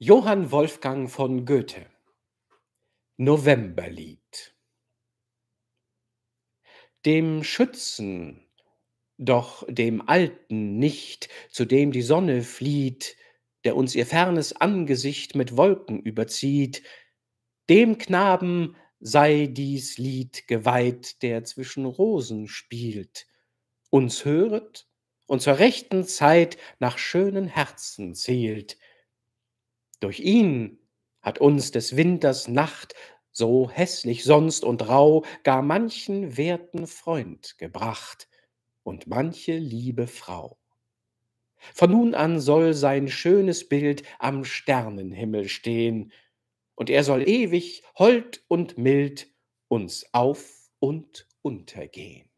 Johann Wolfgang von Goethe Novemberlied Dem Schützen, doch dem Alten nicht, zu dem die Sonne flieht, der uns ihr fernes Angesicht mit Wolken überzieht, dem Knaben sei dies Lied geweiht, der zwischen Rosen spielt, uns höret und zur rechten Zeit nach schönen Herzen zählt, durch ihn hat uns des Winters Nacht, so hässlich sonst und rau, gar manchen werten Freund gebracht und manche liebe Frau. Von nun an soll sein schönes Bild am Sternenhimmel stehen, und er soll ewig hold und mild uns auf und untergehen.